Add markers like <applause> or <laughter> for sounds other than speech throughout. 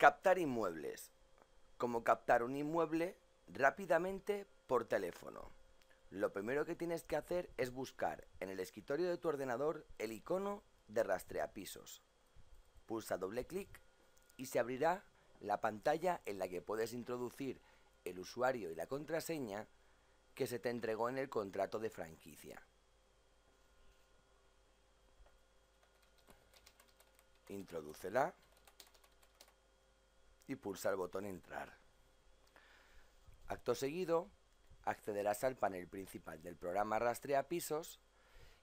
Captar inmuebles. Como captar un inmueble rápidamente por teléfono. Lo primero que tienes que hacer es buscar en el escritorio de tu ordenador el icono de rastreapisos. Pulsa doble clic y se abrirá la pantalla en la que puedes introducir el usuario y la contraseña que se te entregó en el contrato de franquicia. Introducela y pulsa el botón Entrar. Acto seguido, accederás al panel principal del programa Rastrea Pisos,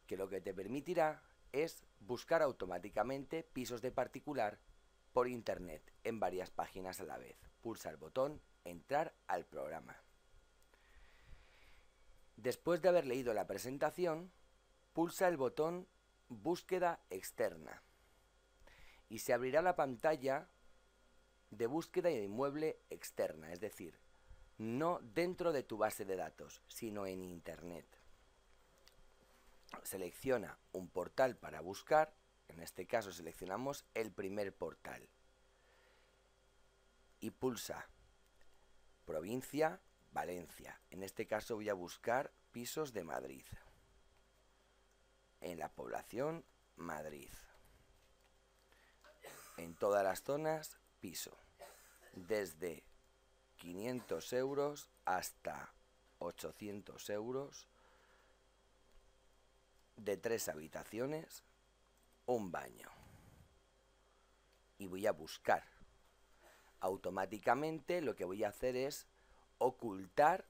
que lo que te permitirá es buscar automáticamente pisos de particular por internet en varias páginas a la vez. Pulsa el botón Entrar al programa. Después de haber leído la presentación, pulsa el botón Búsqueda externa y se abrirá la pantalla de búsqueda de inmueble externa, es decir, no dentro de tu base de datos, sino en Internet. Selecciona un portal para buscar, en este caso seleccionamos el primer portal y pulsa provincia Valencia. En este caso voy a buscar pisos de Madrid. En la población Madrid. En todas las zonas piso desde 500 euros hasta 800 euros de tres habitaciones, un baño. Y voy a buscar. Automáticamente lo que voy a hacer es ocultar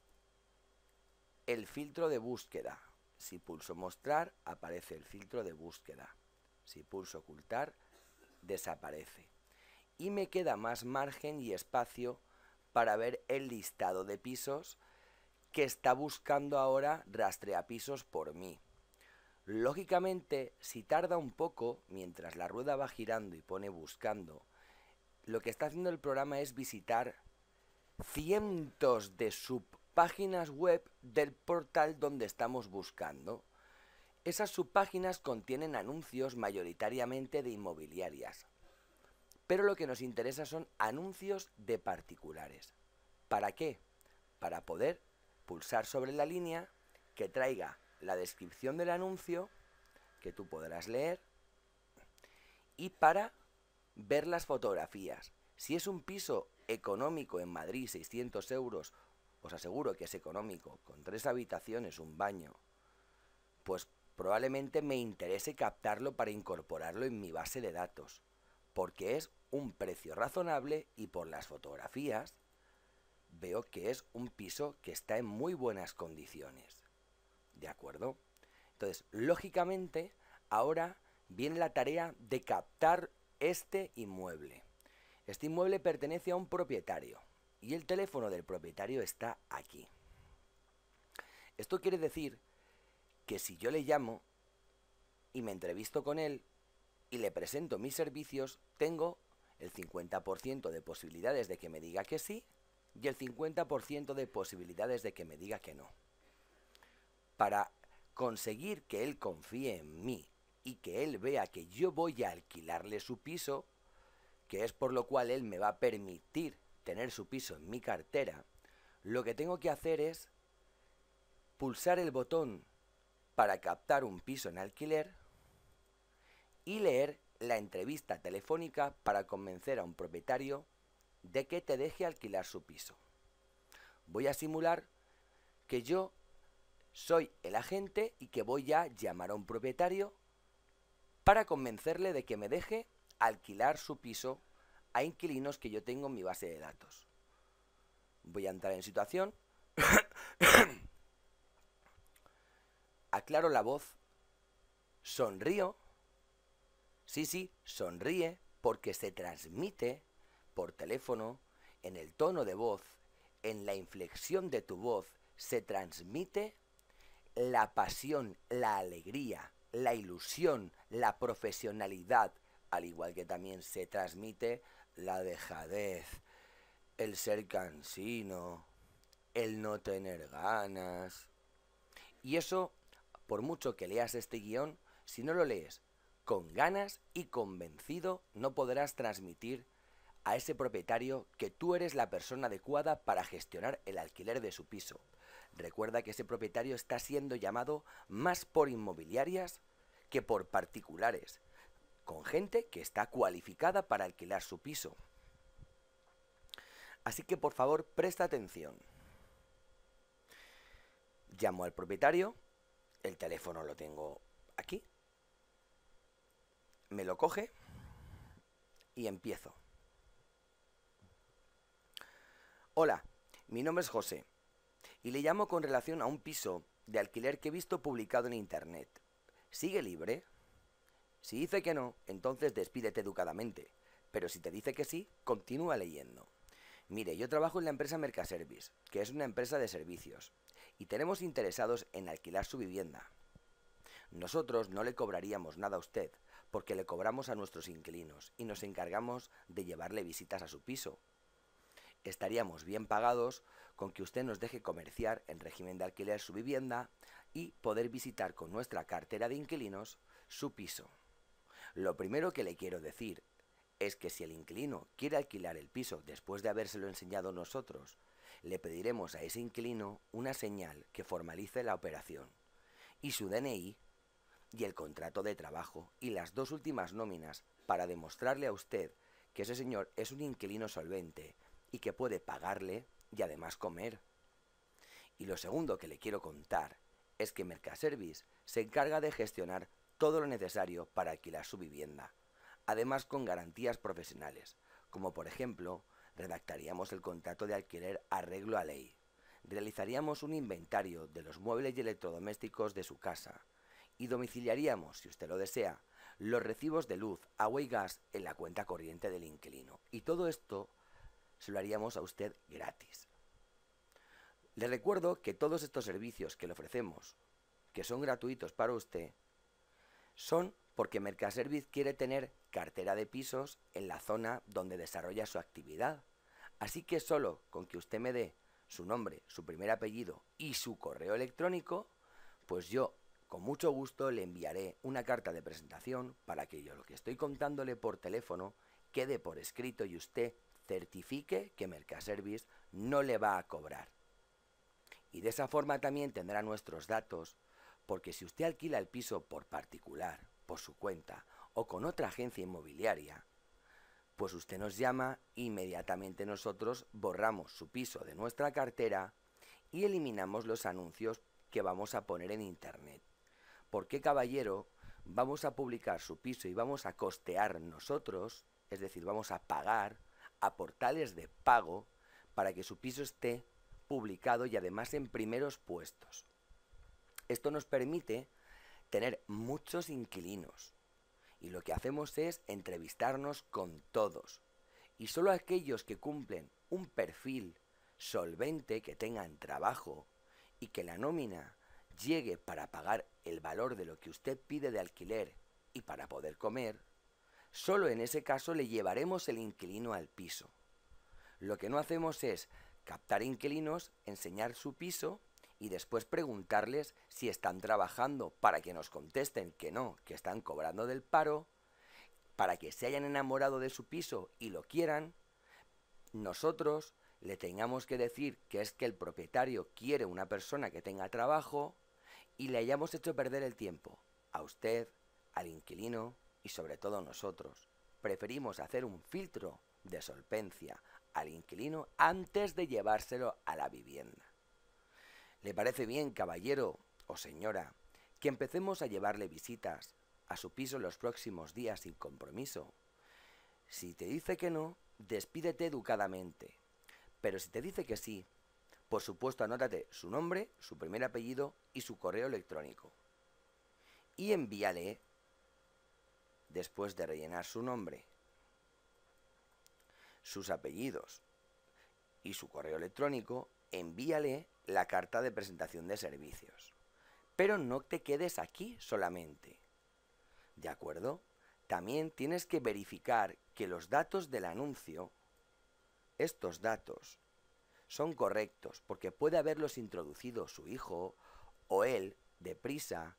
el filtro de búsqueda. Si pulso mostrar, aparece el filtro de búsqueda. Si pulso ocultar, desaparece y me queda más margen y espacio para ver el listado de pisos que está buscando ahora rastreapisos por mí. Lógicamente, si tarda un poco, mientras la rueda va girando y pone buscando, lo que está haciendo el programa es visitar cientos de subpáginas web del portal donde estamos buscando. Esas subpáginas contienen anuncios mayoritariamente de inmobiliarias, pero lo que nos interesa son anuncios de particulares. ¿Para qué? Para poder pulsar sobre la línea que traiga la descripción del anuncio que tú podrás leer y para ver las fotografías. Si es un piso económico en Madrid, 600 euros, os aseguro que es económico, con tres habitaciones, un baño, pues probablemente me interese captarlo para incorporarlo en mi base de datos porque es un precio razonable y por las fotografías veo que es un piso que está en muy buenas condiciones. ¿De acuerdo? Entonces, lógicamente, ahora viene la tarea de captar este inmueble. Este inmueble pertenece a un propietario y el teléfono del propietario está aquí. Esto quiere decir que si yo le llamo y me entrevisto con él, y le presento mis servicios, tengo el 50% de posibilidades de que me diga que sí y el 50% de posibilidades de que me diga que no. Para conseguir que él confíe en mí y que él vea que yo voy a alquilarle su piso, que es por lo cual él me va a permitir tener su piso en mi cartera, lo que tengo que hacer es pulsar el botón para captar un piso en alquiler y leer la entrevista telefónica para convencer a un propietario de que te deje alquilar su piso. Voy a simular que yo soy el agente y que voy a llamar a un propietario para convencerle de que me deje alquilar su piso a inquilinos que yo tengo en mi base de datos. Voy a entrar en situación. <coughs> Aclaro la voz, sonrío Sí, sí, sonríe porque se transmite por teléfono, en el tono de voz, en la inflexión de tu voz, se transmite la pasión, la alegría, la ilusión, la profesionalidad, al igual que también se transmite la dejadez, el ser cansino, el no tener ganas. Y eso, por mucho que leas este guión, si no lo lees con ganas y convencido no podrás transmitir a ese propietario que tú eres la persona adecuada para gestionar el alquiler de su piso. Recuerda que ese propietario está siendo llamado más por inmobiliarias que por particulares, con gente que está cualificada para alquilar su piso. Así que por favor, presta atención. Llamo al propietario, el teléfono lo tengo me lo coge y empiezo. Hola, mi nombre es José y le llamo con relación a un piso de alquiler que he visto publicado en internet. ¿Sigue libre? Si dice que no, entonces despídete educadamente, pero si te dice que sí, continúa leyendo. Mire, yo trabajo en la empresa Mercaservice, que es una empresa de servicios, y tenemos interesados en alquilar su vivienda. Nosotros no le cobraríamos nada a usted, porque le cobramos a nuestros inquilinos y nos encargamos de llevarle visitas a su piso. Estaríamos bien pagados con que usted nos deje comerciar en régimen de alquiler su vivienda y poder visitar con nuestra cartera de inquilinos su piso. Lo primero que le quiero decir es que si el inquilino quiere alquilar el piso después de habérselo enseñado nosotros, le pediremos a ese inquilino una señal que formalice la operación y su DNI y el contrato de trabajo y las dos últimas nóminas para demostrarle a usted que ese señor es un inquilino solvente y que puede pagarle y además comer. Y lo segundo que le quiero contar es que Mercaservice se encarga de gestionar todo lo necesario para alquilar su vivienda, además con garantías profesionales, como por ejemplo, redactaríamos el contrato de alquiler arreglo a ley, realizaríamos un inventario de los muebles y electrodomésticos de su casa, y domiciliaríamos, si usted lo desea, los recibos de luz, agua y gas en la cuenta corriente del inquilino. Y todo esto se lo haríamos a usted gratis. Le recuerdo que todos estos servicios que le ofrecemos, que son gratuitos para usted, son porque Mercaserviz quiere tener cartera de pisos en la zona donde desarrolla su actividad. Así que solo con que usted me dé su nombre, su primer apellido y su correo electrónico, pues yo con mucho gusto le enviaré una carta de presentación para que yo lo que estoy contándole por teléfono quede por escrito y usted certifique que Mercaservice no le va a cobrar. Y de esa forma también tendrá nuestros datos, porque si usted alquila el piso por particular, por su cuenta o con otra agencia inmobiliaria, pues usted nos llama, inmediatamente nosotros borramos su piso de nuestra cartera y eliminamos los anuncios que vamos a poner en Internet. ¿por qué caballero vamos a publicar su piso y vamos a costear nosotros, es decir, vamos a pagar a portales de pago para que su piso esté publicado y además en primeros puestos? Esto nos permite tener muchos inquilinos y lo que hacemos es entrevistarnos con todos y solo aquellos que cumplen un perfil solvente, que tengan trabajo y que la nómina llegue para pagar el valor de lo que usted pide de alquiler y para poder comer, solo en ese caso le llevaremos el inquilino al piso. Lo que no hacemos es captar inquilinos, enseñar su piso y después preguntarles si están trabajando para que nos contesten que no, que están cobrando del paro, para que se hayan enamorado de su piso y lo quieran, nosotros le tengamos que decir que es que el propietario quiere una persona que tenga trabajo, y le hayamos hecho perder el tiempo. A usted, al inquilino y sobre todo nosotros. Preferimos hacer un filtro de solvencia al inquilino antes de llevárselo a la vivienda. ¿Le parece bien, caballero o señora, que empecemos a llevarle visitas a su piso los próximos días sin compromiso? Si te dice que no, despídete educadamente. Pero si te dice que sí, por supuesto, anótate su nombre, su primer apellido y su correo electrónico. Y envíale después de rellenar su nombre, sus apellidos y su correo electrónico, envíale la carta de presentación de servicios. Pero no te quedes aquí solamente. ¿De acuerdo? También tienes que verificar que los datos del anuncio, estos datos, son correctos porque puede haberlos introducido su hijo o él deprisa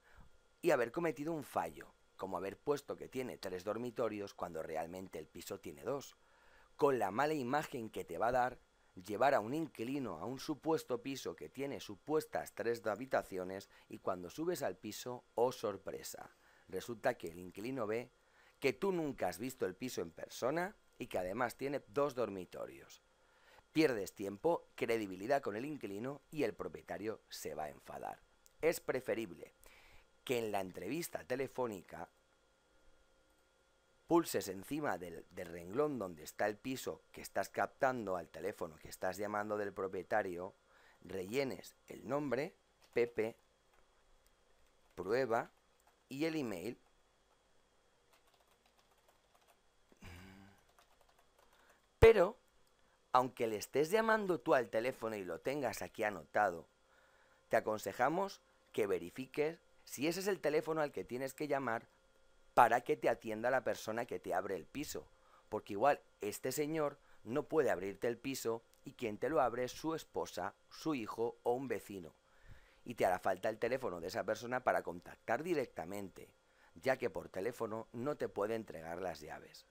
y haber cometido un fallo, como haber puesto que tiene tres dormitorios cuando realmente el piso tiene dos, con la mala imagen que te va a dar llevar a un inquilino a un supuesto piso que tiene supuestas tres habitaciones y cuando subes al piso, oh sorpresa, resulta que el inquilino ve que tú nunca has visto el piso en persona y que además tiene dos dormitorios. Pierdes tiempo, credibilidad con el inquilino y el propietario se va a enfadar. Es preferible que en la entrevista telefónica pulses encima del, renglón donde está el piso que estás captando al teléfono que estás llamando del propietario, rellenes el nombre, Pepe, prueba y el email. Pero aunque le estés llamando tú al teléfono y lo tengas aquí anotado, te aconsejamos que verifiques si ese es el teléfono al que tienes que llamar para que te atienda la persona que te abre el piso. Porque igual este señor no puede abrirte el piso y quien te lo abre es su esposa, su hijo o un vecino. Y te hará falta el teléfono de esa persona para contactar directamente, ya que por teléfono no te puede entregar las llaves.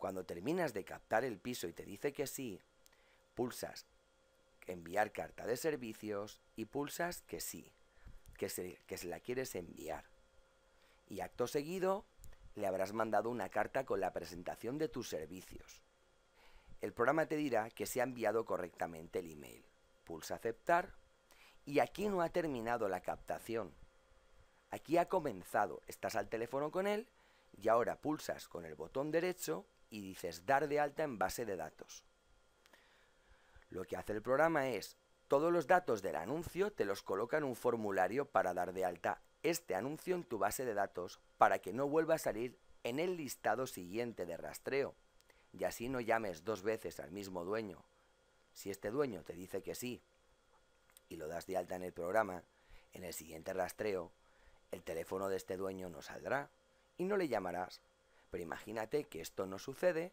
Cuando terminas de captar el piso y te dice que sí, pulsas enviar carta de servicios y pulsas que sí, que se, la quieres enviar. Y acto seguido le habrás mandado una carta con la presentación de tus servicios. El programa te dirá que se ha enviado correctamente el email. Pulsa aceptar y aquí no ha terminado la captación. Aquí ha comenzado, estás al teléfono con él y ahora pulsas con el botón derecho y dices dar de alta en base de datos. Lo que hace el programa es, todos los datos del anuncio te los coloca en un formulario para dar de alta este anuncio en tu base de datos para que no vuelva a salir en el listado siguiente de rastreo y así no llames dos veces al mismo dueño. Si este dueño te dice que sí y lo das de alta en el programa, en el siguiente rastreo, el teléfono de este dueño no saldrá y no le llamarás pero imagínate que esto no sucede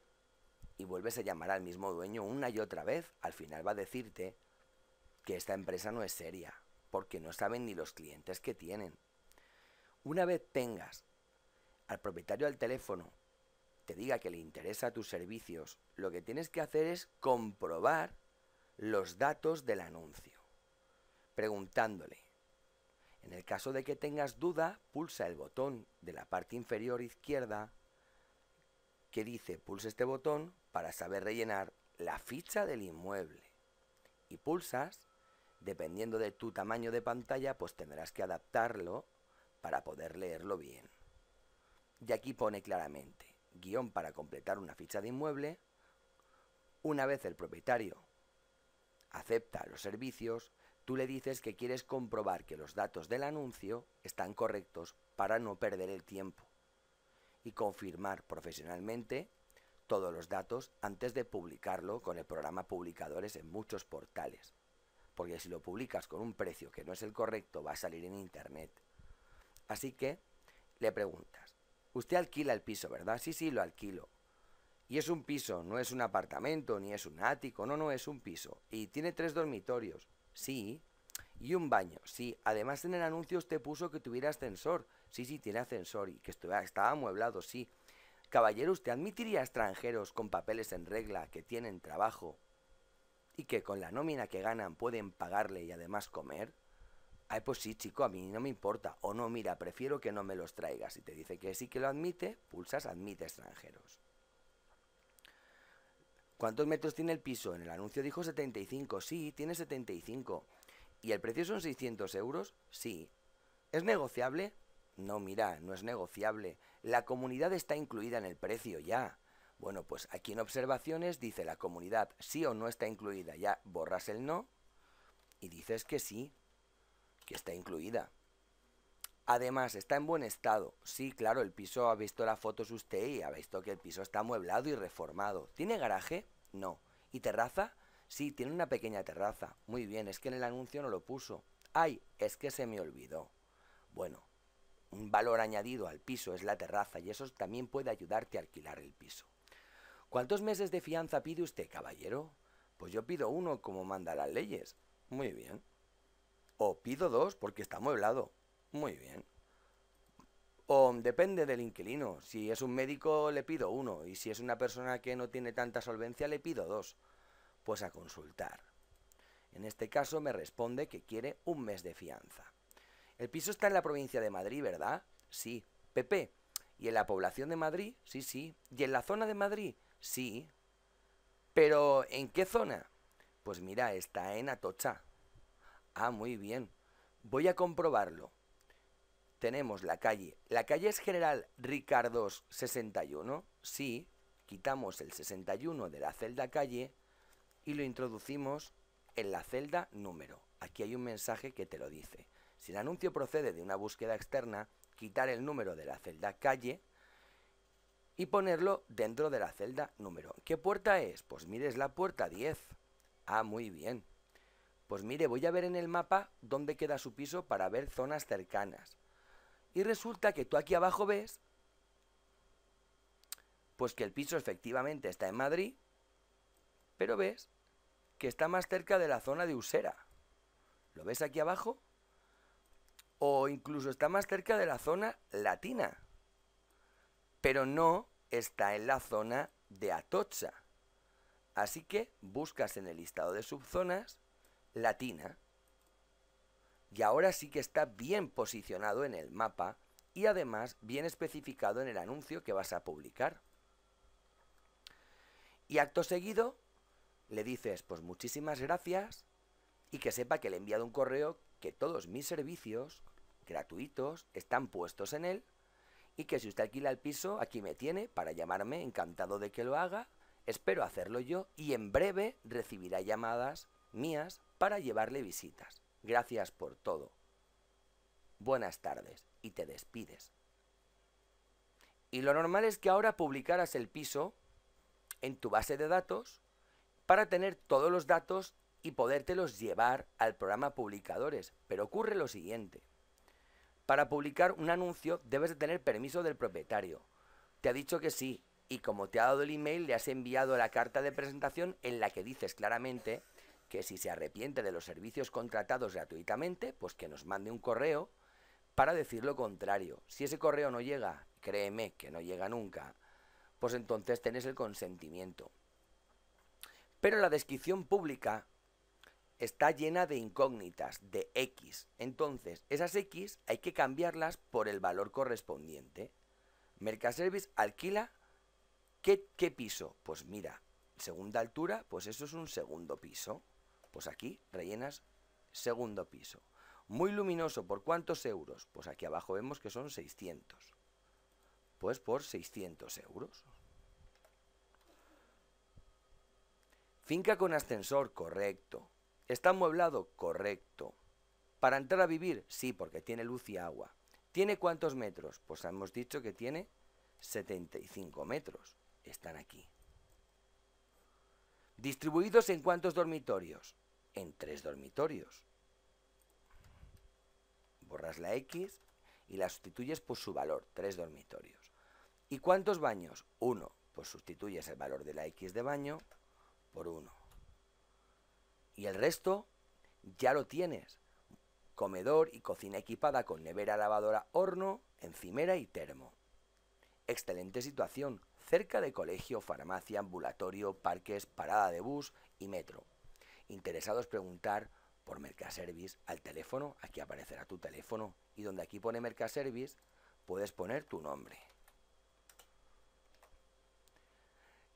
y vuelves a llamar al mismo dueño una y otra vez. Al final va a decirte que esta empresa no es seria, porque no saben ni los clientes que tienen. Una vez tengas al propietario del teléfono, te diga que le interesa tus servicios, lo que tienes que hacer es comprobar los datos del anuncio, preguntándole. En el caso de que tengas duda, pulsa el botón de la parte inferior izquierda que dice pulsa este botón para saber rellenar la ficha del inmueble. Y pulsas, dependiendo de tu tamaño de pantalla, pues tendrás que adaptarlo para poder leerlo bien. Y aquí pone claramente, guión para completar una ficha de inmueble. Una vez el propietario acepta los servicios, tú le dices que quieres comprobar que los datos del anuncio están correctos para no perder el tiempo y confirmar profesionalmente todos los datos antes de publicarlo con el programa Publicadores en muchos portales. Porque si lo publicas con un precio que no es el correcto, va a salir en Internet. Así que le preguntas, usted alquila el piso, ¿verdad? Sí, sí, lo alquilo. Y es un piso, no es un apartamento, ni es un ático, no, no, es un piso. Y tiene tres dormitorios, sí. Y un baño, sí. Además en el anuncio usted puso que tuviera ascensor. Sí, sí, tiene ascensor y que estuviera, estaba amueblado, sí. Caballero, ¿usted admitiría a extranjeros con papeles en regla que tienen trabajo y que con la nómina que ganan pueden pagarle y además comer? Ay, pues sí, chico, a mí no me importa. O no, mira, prefiero que no me los traigas. Si te dice que sí que lo admite, pulsas admite extranjeros. ¿Cuántos metros tiene el piso? En el anuncio dijo 75. Sí, tiene 75. ¿Y el precio son 600 euros? Sí. ¿Es negociable? No, mira, no es negociable. La comunidad está incluida en el precio ya. Bueno, pues aquí en observaciones dice la comunidad sí o no está incluida. Ya borras el no y dices que sí, que está incluida. Además, está en buen estado. Sí, claro, el piso ha visto las fotos usted y ha visto que el piso está amueblado y reformado. ¿Tiene garaje? No. ¿Y terraza? Sí, tiene una pequeña terraza. Muy bien, es que en el anuncio no lo puso. Ay, es que se me olvidó. Bueno, un valor añadido al piso es la terraza y eso también puede ayudarte a alquilar el piso. ¿Cuántos meses de fianza pide usted, caballero? Pues yo pido uno como manda las leyes. Muy bien. O pido dos porque está mueblado. Muy bien. O depende del inquilino. Si es un médico le pido uno y si es una persona que no tiene tanta solvencia le pido dos. Pues a consultar. En este caso me responde que quiere un mes de fianza. El piso está en la provincia de Madrid, ¿verdad? Sí. Pepe, ¿y en la población de Madrid? Sí, sí. ¿Y en la zona de Madrid? Sí. ¿Pero en qué zona? Pues mira, está en Atocha. Ah, muy bien. Voy a comprobarlo. Tenemos la calle. ¿La calle es General Ricardos 61? Sí. Quitamos el 61 de la celda calle y lo introducimos en la celda número. Aquí hay un mensaje que te lo dice. Si el anuncio procede de una búsqueda externa, quitar el número de la celda calle y ponerlo dentro de la celda número. ¿Qué puerta es? Pues mire, es la puerta 10. Ah, muy bien. Pues mire, voy a ver en el mapa dónde queda su piso para ver zonas cercanas. Y resulta que tú aquí abajo ves pues que el piso efectivamente está en Madrid, pero ves que está más cerca de la zona de Usera. ¿Lo ves aquí abajo? o incluso está más cerca de la zona latina, pero no está en la zona de Atocha. Así que buscas en el listado de subzonas latina y ahora sí que está bien posicionado en el mapa y además bien especificado en el anuncio que vas a publicar. Y acto seguido le dices pues muchísimas gracias y que sepa que le he enviado un correo que todos mis servicios gratuitos, están puestos en él, y que si usted alquila el piso, aquí me tiene para llamarme, encantado de que lo haga, espero hacerlo yo y en breve recibirá llamadas mías para llevarle visitas. Gracias por todo. Buenas tardes y te despides. Y lo normal es que ahora publicaras el piso en tu base de datos para tener todos los datos y podértelos llevar al programa Publicadores. Pero ocurre lo siguiente. Para publicar un anuncio debes de tener permiso del propietario. Te ha dicho que sí, y como te ha dado el email, le has enviado la carta de presentación en la que dices claramente que si se arrepiente de los servicios contratados gratuitamente, pues que nos mande un correo para decir lo contrario. Si ese correo no llega, créeme que no llega nunca, pues entonces tenés el consentimiento. Pero la descripción pública está llena de incógnitas, de X. Entonces, esas X hay que cambiarlas por el valor correspondiente. Mercaservice alquila ¿qué, piso? Pues mira, segunda altura, pues eso es un segundo piso. Pues aquí rellenas segundo piso. Muy luminoso, ¿por cuántos euros? Pues aquí abajo vemos que son 600. Pues por 600 euros. Finca con ascensor, correcto. ¿Está amueblado? Correcto. ¿Para entrar a vivir? Sí, porque tiene luz y agua. ¿Tiene cuántos metros? Pues hemos dicho que tiene 75 metros. Están aquí. ¿Distribuidos en cuántos dormitorios? En tres dormitorios. Borras la X y la sustituyes por su valor, tres dormitorios. ¿Y cuántos baños? Uno. Pues sustituyes el valor de la X de baño por uno. Y el resto ya lo tienes. Comedor y cocina equipada con nevera, lavadora, horno, encimera y termo. Excelente situación, cerca de colegio, farmacia, ambulatorio, parques, parada de bus y metro. Interesados preguntar por Mercaservice al teléfono, aquí aparecerá tu teléfono y donde aquí pone Mercaservice puedes poner tu nombre.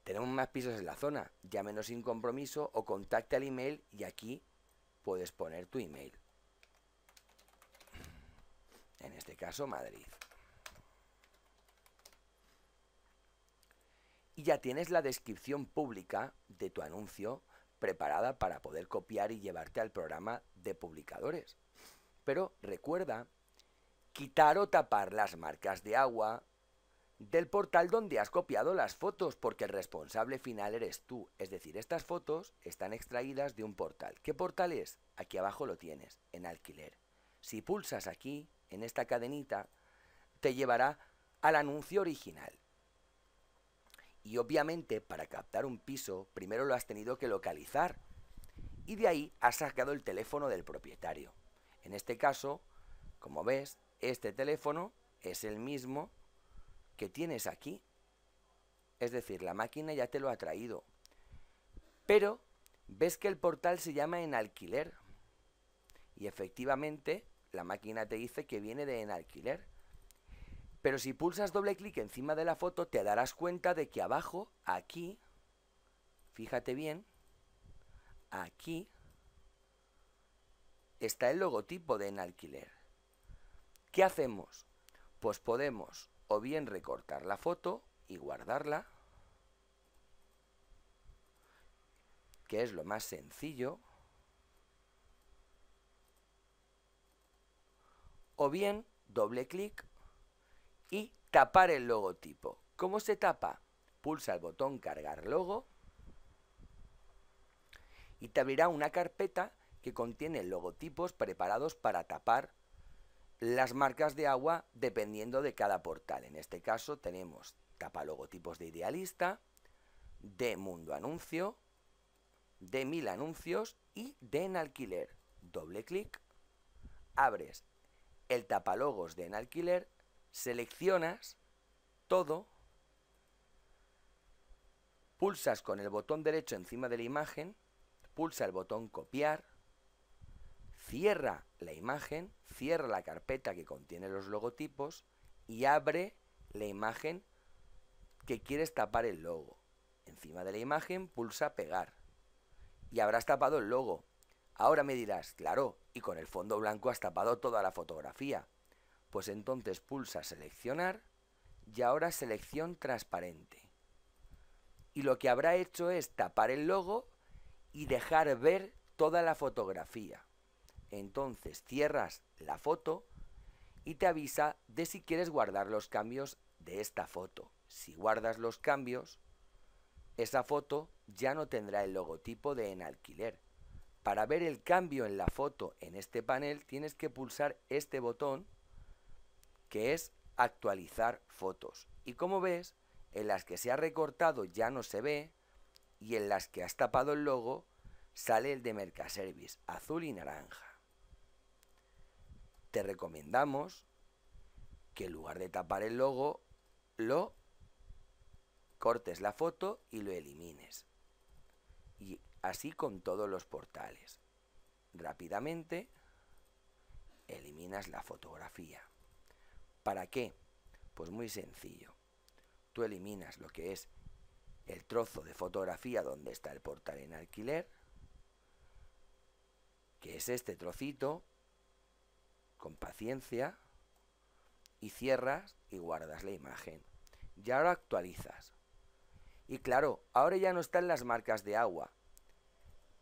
Tenemos más pisos en la zona. Llámenos sin compromiso o contacte al email y aquí puedes poner tu email. En este caso, Madrid. Y ya tienes la descripción pública de tu anuncio preparada para poder copiar y llevarte al programa de publicadores. Pero recuerda quitar o tapar las marcas de agua, del portal donde has copiado las fotos, porque el responsable final eres tú. Es decir, estas fotos están extraídas de un portal. ¿Qué portal es? Aquí abajo lo tienes, en alquiler. Si pulsas aquí, en esta cadenita, te llevará al anuncio original. Y obviamente, para captar un piso, primero lo has tenido que localizar. Y de ahí has sacado el teléfono del propietario. En este caso, como ves, este teléfono es el mismo que tienes aquí, es decir, la máquina ya te lo ha traído, pero ves que el portal se llama en alquiler y efectivamente la máquina te dice que viene de en alquiler. Pero si pulsas doble clic encima de la foto te darás cuenta de que abajo, aquí, fíjate bien, aquí está el logotipo de en alquiler. ¿Qué hacemos? Pues podemos o bien recortar la foto y guardarla, que es lo más sencillo, o bien doble clic y tapar el logotipo. ¿Cómo se tapa? Pulsa el botón cargar logo y te abrirá una carpeta que contiene logotipos preparados para tapar las marcas de agua dependiendo de cada portal. En este caso tenemos tapa logotipos de Idealista, de Mundo Anuncio, de Mil Anuncios y de En Alquiler. Doble clic, abres el tapalogos de En Alquiler, seleccionas todo, pulsas con el botón derecho encima de la imagen, pulsa el botón copiar, cierra la imagen, cierra la carpeta que contiene los logotipos y abre la imagen que quieres tapar el logo. Encima de la imagen pulsa pegar y habrás tapado el logo. Ahora me dirás, claro, y con el fondo blanco has tapado toda la fotografía. Pues entonces pulsa seleccionar y ahora selección transparente. Y lo que habrá hecho es tapar el logo y dejar ver toda la fotografía. Entonces cierras la foto y te avisa de si quieres guardar los cambios de esta foto. Si guardas los cambios, esa foto ya no tendrá el logotipo de en alquiler. Para ver el cambio en la foto en este panel tienes que pulsar este botón que es actualizar fotos. Y como ves, en las que se ha recortado ya no se ve y en las que has tapado el logo sale el de Mercaservice, azul y naranja te recomendamos que en lugar de tapar el logo, lo cortes la foto y lo elimines. Y así con todos los portales. Rápidamente eliminas la fotografía. ¿Para qué? Pues muy sencillo. Tú eliminas lo que es el trozo de fotografía donde está el portal en alquiler, que es este trocito, con paciencia y cierras y guardas la imagen. Ya lo actualizas. Y claro, ahora ya no están las marcas de agua.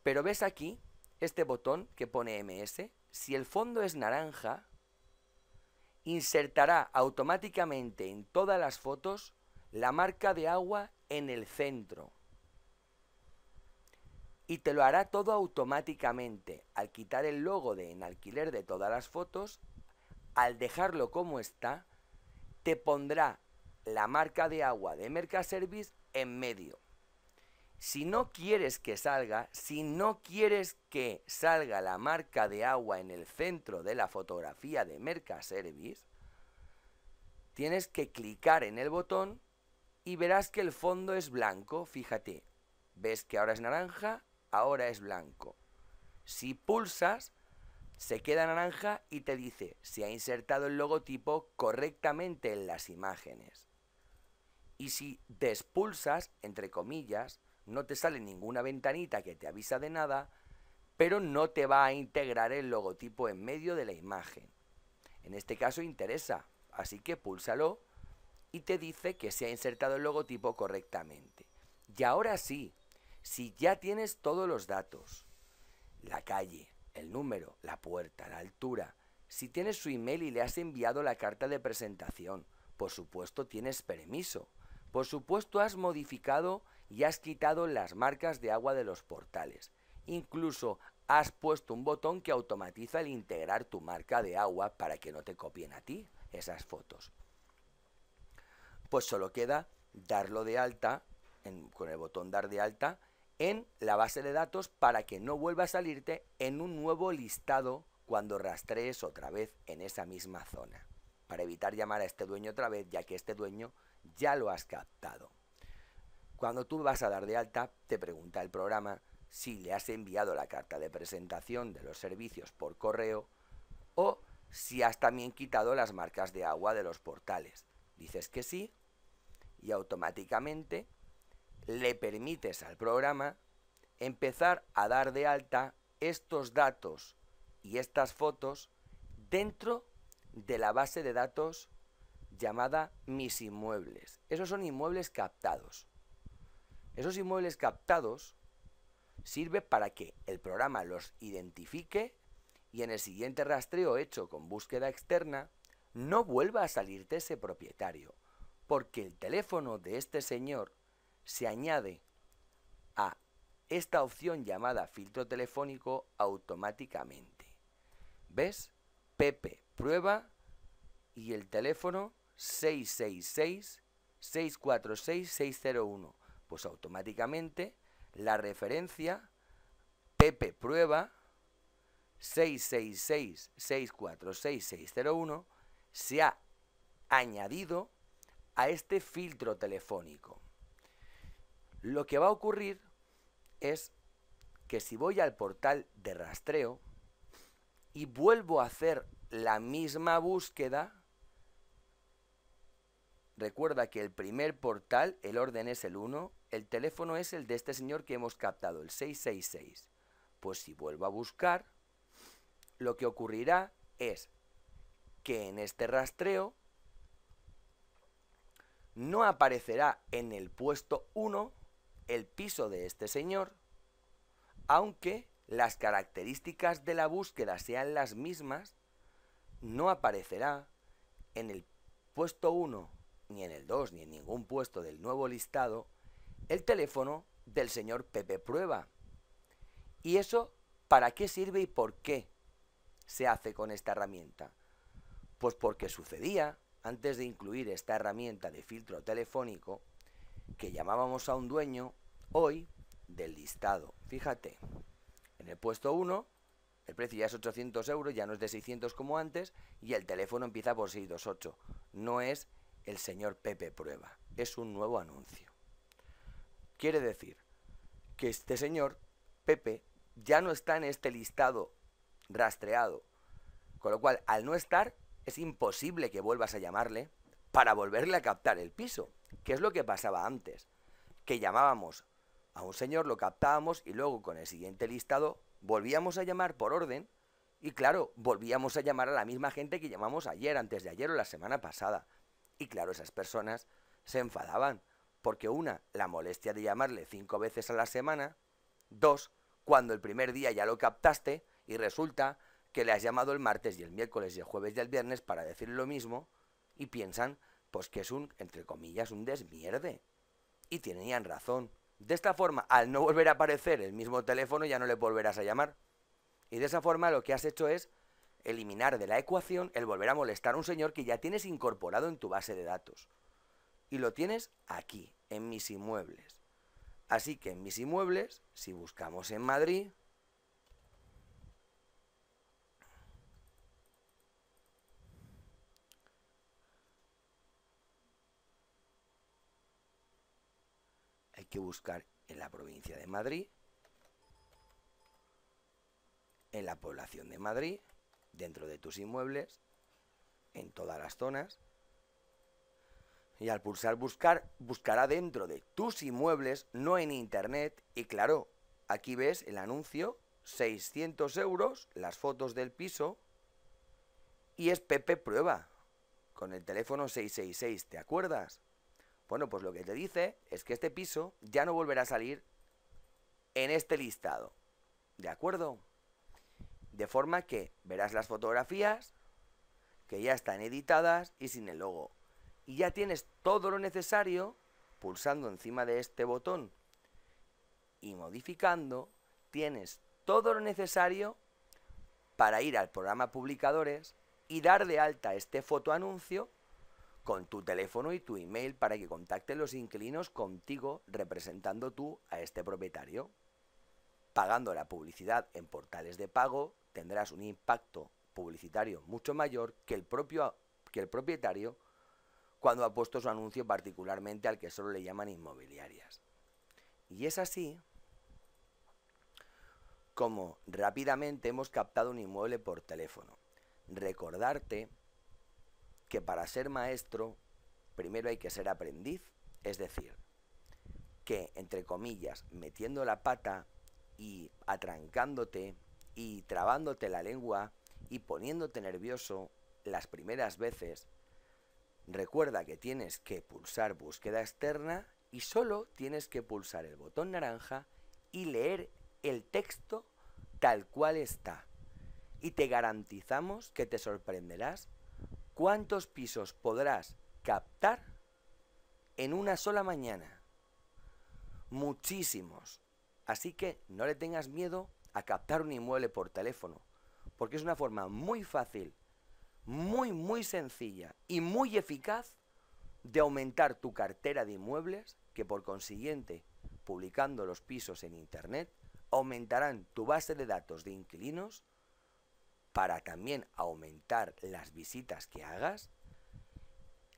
Pero ves aquí este botón que pone MS. Si el fondo es naranja, insertará automáticamente en todas las fotos la marca de agua en el centro y te lo hará todo automáticamente al quitar el logo de en alquiler de todas las fotos, al dejarlo como está, te pondrá la marca de agua de Mercaservice en medio. Si no quieres que salga, si no quieres que salga la marca de agua en el centro de la fotografía de Mercaservice, tienes que clicar en el botón y verás que el fondo es blanco, fíjate. Ves que ahora es naranja ahora es blanco. Si pulsas, se queda naranja y te dice si ha insertado el logotipo correctamente en las imágenes. Y si despulsas, entre comillas, no te sale ninguna ventanita que te avisa de nada, pero no te va a integrar el logotipo en medio de la imagen. En este caso interesa, así que púlsalo y te dice que se ha insertado el logotipo correctamente. Y ahora sí, si ya tienes todos los datos, la calle, el número, la puerta, la altura, si tienes su email y le has enviado la carta de presentación, por supuesto tienes permiso, por supuesto has modificado y has quitado las marcas de agua de los portales, incluso has puesto un botón que automatiza el integrar tu marca de agua para que no te copien a ti esas fotos. Pues solo queda darlo de alta, con el botón dar de alta, en la base de datos para que no vuelva a salirte en un nuevo listado cuando rastrees otra vez en esa misma zona, para evitar llamar a este dueño otra vez, ya que este dueño ya lo has captado. Cuando tú vas a dar de alta, te pregunta el programa si le has enviado la carta de presentación de los servicios por correo o si has también quitado las marcas de agua de los portales. Dices que sí y automáticamente le permites al programa empezar a dar de alta estos datos y estas fotos dentro de la base de datos llamada mis inmuebles. Esos son inmuebles captados. Esos inmuebles captados sirve para que el programa los identifique y en el siguiente rastreo hecho con búsqueda externa no vuelva a salirte ese propietario, porque el teléfono de este señor se añade a esta opción llamada filtro telefónico automáticamente. ¿Ves? Pepe prueba y el teléfono 666-646-601. Pues automáticamente la referencia Pepe prueba 666-646-601 se ha añadido a este filtro telefónico. Lo que va a ocurrir es que si voy al portal de rastreo y vuelvo a hacer la misma búsqueda, recuerda que el primer portal, el orden es el 1, el teléfono es el de este señor que hemos captado, el 666. Pues si vuelvo a buscar, lo que ocurrirá es que en este rastreo no aparecerá en el puesto 1, el piso de este señor, aunque las características de la búsqueda sean las mismas, no aparecerá en el puesto 1, ni en el 2, ni en ningún puesto del nuevo listado, el teléfono del señor Pepe Prueba. ¿Y eso para qué sirve y por qué se hace con esta herramienta? Pues porque sucedía, antes de incluir esta herramienta de filtro telefónico, que llamábamos a un dueño hoy del listado. Fíjate, en el puesto 1 el precio ya es 800 euros, ya no es de 600 como antes, y el teléfono empieza por 628. No es el señor Pepe Prueba, es un nuevo anuncio. Quiere decir que este señor, Pepe, ya no está en este listado rastreado. Con lo cual, al no estar, es imposible que vuelvas a llamarle para volverle a captar el piso. ¿Qué es lo que pasaba antes? Que llamábamos a un señor, lo captábamos y luego con el siguiente listado volvíamos a llamar por orden y claro, volvíamos a llamar a la misma gente que llamamos ayer, antes de ayer o la semana pasada. Y claro, esas personas se enfadaban porque una, la molestia de llamarle cinco veces a la semana, dos, cuando el primer día ya lo captaste y resulta que le has llamado el martes y el miércoles y el jueves y el viernes para decirle lo mismo y piensan pues que es un, entre comillas, un desmierde. Y tenían razón. De esta forma, al no volver a aparecer el mismo teléfono, ya no le volverás a llamar. Y de esa forma lo que has hecho es eliminar de la ecuación el volver a molestar a un señor que ya tienes incorporado en tu base de datos. Y lo tienes aquí, en mis inmuebles. Así que en mis inmuebles, si buscamos en Madrid, que buscar en la provincia de Madrid, en la población de Madrid, dentro de tus inmuebles, en todas las zonas. Y al pulsar buscar, buscará dentro de tus inmuebles, no en internet. Y claro, aquí ves el anuncio, 600 euros, las fotos del piso. Y es Pepe Prueba, con el teléfono 666, ¿te acuerdas? Bueno, pues lo que te dice es que este piso ya no volverá a salir en este listado. ¿De acuerdo? De forma que verás las fotografías que ya están editadas y sin el logo. Y ya tienes todo lo necesario pulsando encima de este botón y modificando, tienes todo lo necesario para ir al programa Publicadores y dar de alta este fotoanuncio con tu teléfono y tu email para que contacten los inquilinos contigo representando tú a este propietario. Pagando la publicidad en portales de pago tendrás un impacto publicitario mucho mayor que el propio que el propietario cuando ha puesto su anuncio particularmente al que solo le llaman inmobiliarias. Y es así como rápidamente hemos captado un inmueble por teléfono. Recordarte que para ser maestro primero hay que ser aprendiz, es decir, que, entre comillas, metiendo la pata y atrancándote y trabándote la lengua y poniéndote nervioso las primeras veces, recuerda que tienes que pulsar búsqueda externa y solo tienes que pulsar el botón naranja y leer el texto tal cual está. Y te garantizamos que te sorprenderás ¿Cuántos pisos podrás captar en una sola mañana? Muchísimos. Así que no le tengas miedo a captar un inmueble por teléfono, porque es una forma muy fácil, muy, muy sencilla y muy eficaz de aumentar tu cartera de inmuebles, que por consiguiente, publicando los pisos en Internet, aumentarán tu base de datos de inquilinos para también aumentar las visitas que hagas,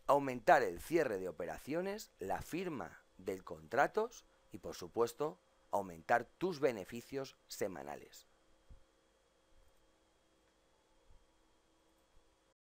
aumentar el cierre de operaciones, la firma de contratos y por supuesto aumentar tus beneficios semanales.